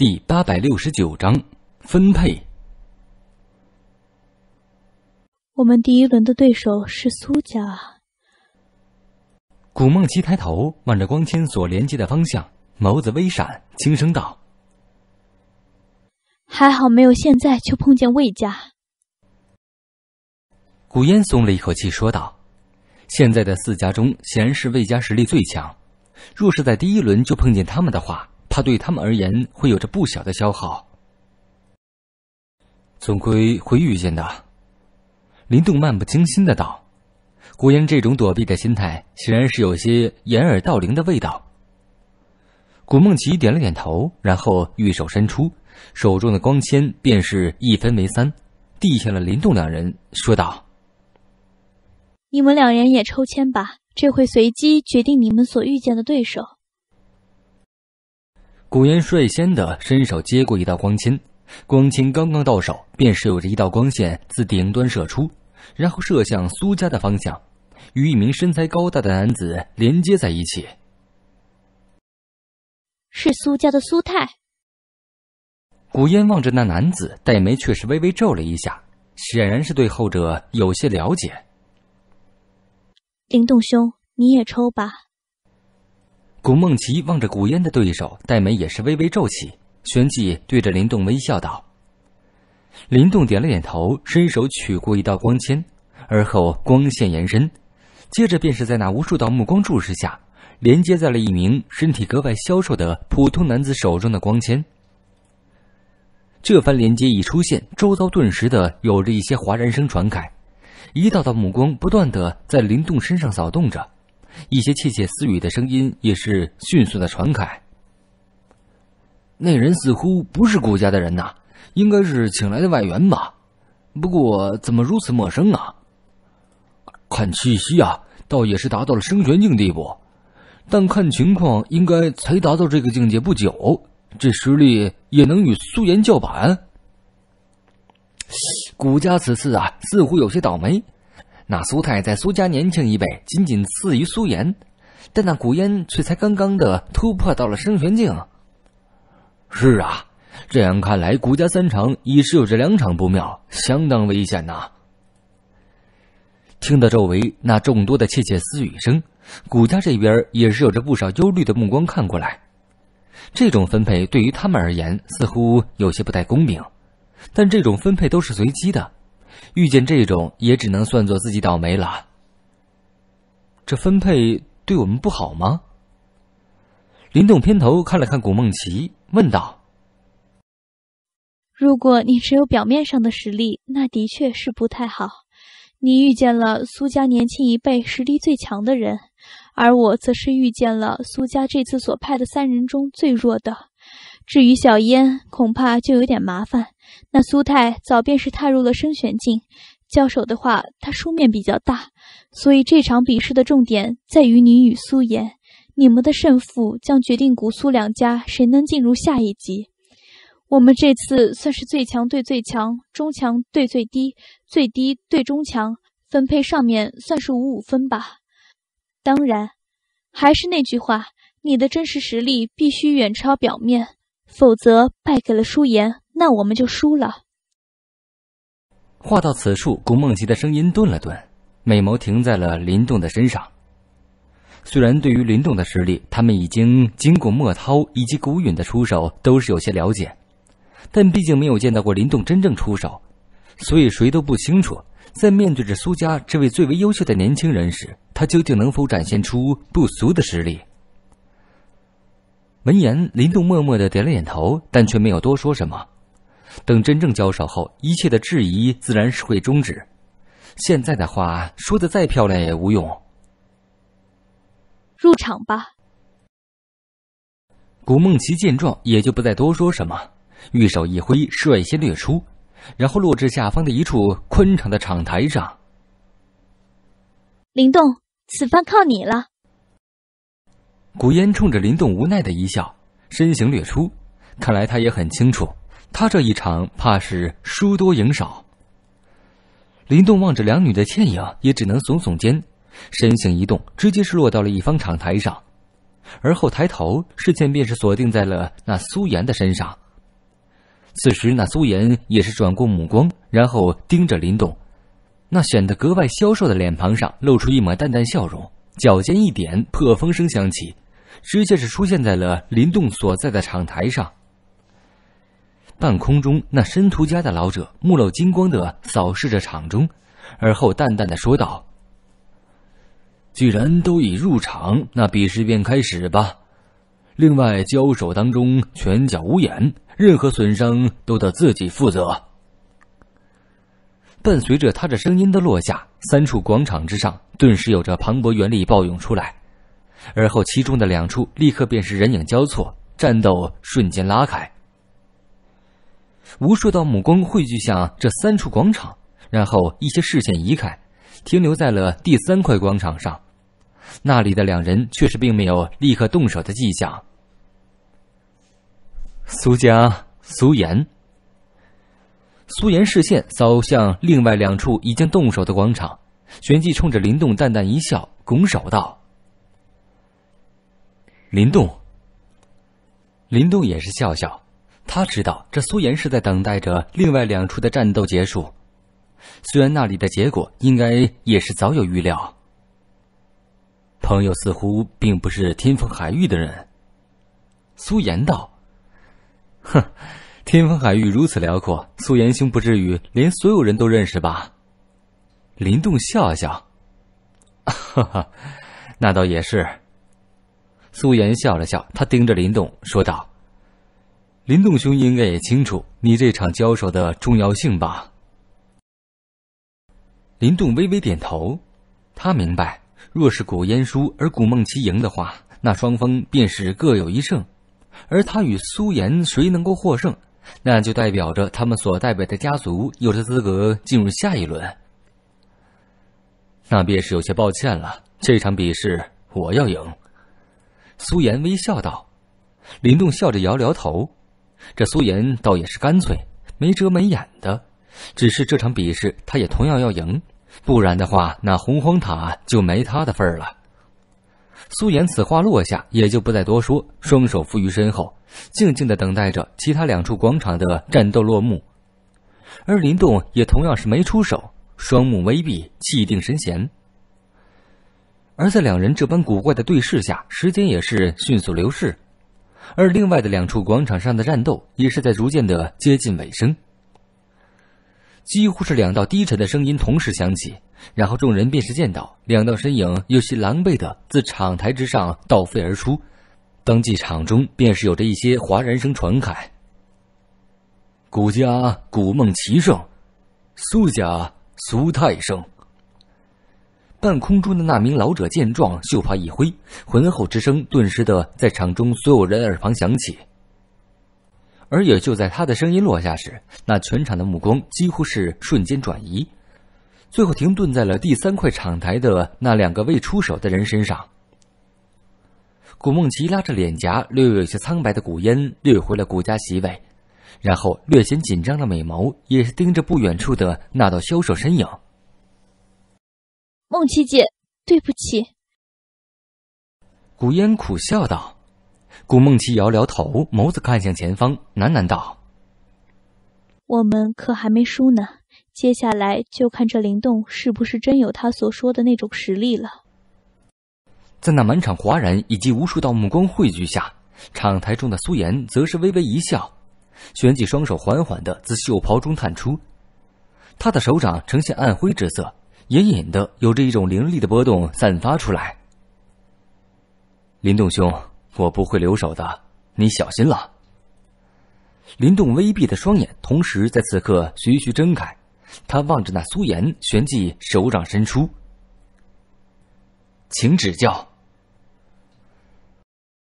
第八百六十九章分配。我们第一轮的对手是苏家。古梦琪抬头望着光纤所连接的方向，眸子微闪，轻声道：“还好没有现在就碰见魏家。”古烟松了一口气说道：“现在的四家中，显然是魏家实力最强。若是在第一轮就碰见他们的话，”怕对他们而言会有着不小的消耗，总归会遇见的。”林动漫不经心的道。古烟这种躲避的心态显然是有些掩耳盗铃的味道。古梦琪点了点头，然后玉手伸出，手中的光纤便是一分为三，递向了林动两人，说道：“你们两人也抽签吧，这会随机决定你们所遇见的对手。”古烟率先的伸手接过一道光纤，光纤刚刚到手，便是有着一道光线自顶端射出，然后射向苏家的方向，与一名身材高大的男子连接在一起。是苏家的苏太。古烟望着那男子，黛眉却是微微皱了一下，显然是对后者有些了解。林栋兄，你也抽吧。古梦琪望着古烟的对手戴眉，也是微微皱起，旋即对着林动微笑道。林动点了点头，伸手取过一道光纤，而后光线延伸，接着便是在那无数道目光注视下，连接在了一名身体格外消瘦的普通男子手中的光纤。这番连接一出现，周遭顿时的有着一些哗然声传开，一道道目光不断的在林动身上扫动着。一些窃窃私语的声音也是迅速的传开。那人似乎不是古家的人呐，应该是请来的外援吧？不过怎么如此陌生啊？看气息啊，倒也是达到了升玄境地步，但看情况，应该才达到这个境界不久，这实力也能与苏颜叫板？古家此次啊，似乎有些倒霉。那苏太在苏家年轻一辈，仅仅次于苏岩，但那古烟却才刚刚的突破到了升玄境。是啊，这样看来，古家三场已是有着两场不妙，相当危险呐。听到周围那众多的窃窃私语声，古家这边也是有着不少忧虑的目光看过来。这种分配对于他们而言，似乎有些不太公平，但这种分配都是随机的。遇见这种也只能算作自己倒霉了。这分配对我们不好吗？林动偏头看了看古梦琪，问道：“如果你只有表面上的实力，那的确是不太好。你遇见了苏家年轻一辈实力最强的人，而我则是遇见了苏家这次所派的三人中最弱的。”至于小嫣，恐怕就有点麻烦。那苏太早便是踏入了升玄境，交手的话，他书面比较大，所以这场比试的重点在于你与苏颜，你们的胜负将决定古苏两家谁能进入下一级。我们这次算是最强对最强，中强对最低，最低对中强，分配上面算是五五分吧。当然，还是那句话，你的真实实力必须远超表面。否则败给了舒颜，那我们就输了。话到此处，古梦琪的声音顿了顿，美眸停在了林动的身上。虽然对于林动的实力，他们已经经过莫涛以及古允的出手，都是有些了解，但毕竟没有见到过林动真正出手，所以谁都不清楚，在面对着苏家这位最为优秀的年轻人时，他究竟能否展现出不俗的实力。闻言，林动默默的点了点头，但却没有多说什么。等真正交手后，一切的质疑自然是会终止。现在的话说的再漂亮也无用。入场吧。古梦琪见状，也就不再多说什么，玉手一挥，率先掠出，然后落至下方的一处宽敞的场台上。林动，此番靠你了。古烟冲着林动无奈的一笑，身形掠出。看来他也很清楚，他这一场怕是输多赢少。林动望着两女的倩影，也只能耸耸肩，身形一动，直接是落到了一方场台上，而后抬头，视线便是锁定在了那苏妍的身上。此时那苏妍也是转过目光，然后盯着林动，那显得格外消瘦的脸庞上露出一抹淡淡笑容。脚尖一点，破风声响起，直接是出现在了林动所在的场台上。半空中，那申屠家的老者目露金光的扫视着场中，而后淡淡的说道：“既然都已入场，那比试便开始吧。另外，交手当中拳脚无眼，任何损伤都得自己负责。”伴随着他这声音的落下。三处广场之上，顿时有着磅礴元力暴涌出来，而后其中的两处立刻便是人影交错，战斗瞬间拉开。无数道目光汇聚向这三处广场，然后一些视线移开，停留在了第三块广场上。那里的两人却是并没有立刻动手的迹象。苏家，苏岩。苏岩视线扫向另外两处已经动手的广场，旋即冲着林动淡淡一笑，拱手道：“林动。”林动也是笑笑，他知道这苏岩是在等待着另外两处的战斗结束，虽然那里的结果应该也是早有预料。朋友似乎并不是天风海域的人。”苏岩道，“哼。”天风海域如此辽阔，素颜兄不至于连所有人都认识吧？林动笑笑，哈哈，那倒也是。苏岩笑了笑，他盯着林动说道：“林动兄应该也清楚你这场交手的重要性吧？”林动微微点头，他明白，若是古烟输而古梦琪赢的话，那双方便是各有一胜，而他与苏岩谁能够获胜？那就代表着他们所代表的家族有着资格进入下一轮，那便是有些抱歉了。这场比试我要赢。”苏岩微笑道。林动笑着摇摇头，这苏岩倒也是干脆，没遮没掩的。只是这场比试他也同样要赢，不然的话，那洪荒塔就没他的份儿了。苏颜此话落下，也就不再多说，双手负于身后，静静的等待着其他两处广场的战斗落幕。而林动也同样是没出手，双目微闭，气定神闲。而在两人这般古怪的对视下，时间也是迅速流逝，而另外的两处广场上的战斗也是在逐渐的接近尾声。几乎是两道低沉的声音同时响起，然后众人便是见到两道身影有些狼狈的自场台之上倒飞而出，当即场中便是有着一些哗然声传开。古家古梦齐胜，苏家苏太生。半空中的那名老者见状，秀发一挥，浑厚之声顿时的在场中所有人耳旁响起。而也就在他的声音落下时，那全场的目光几乎是瞬间转移，最后停顿在了第三块场台的那两个未出手的人身上。古梦琪拉着脸颊略有些苍白的古烟掠回了古家席位，然后略显紧张的美眸也是盯着不远处的那道消瘦身影。梦琪姐，对不起。”古烟苦笑道。顾梦琪摇摇头，眸子看向前方，喃喃道：“我们可还没输呢，接下来就看这林动是不是真有他所说的那种实力了。”在那满场哗然以及无数道目光汇聚下，场台中的苏颜则是微微一笑，旋即双手缓缓的自袖袍中探出，他的手掌呈现暗灰之色，隐隐的有着一种凌厉的波动散发出来。林栋兄。我不会留手的，你小心了。林动微闭的双眼，同时在此刻徐徐睁开，他望着那苏岩，旋即手掌伸出，请指教。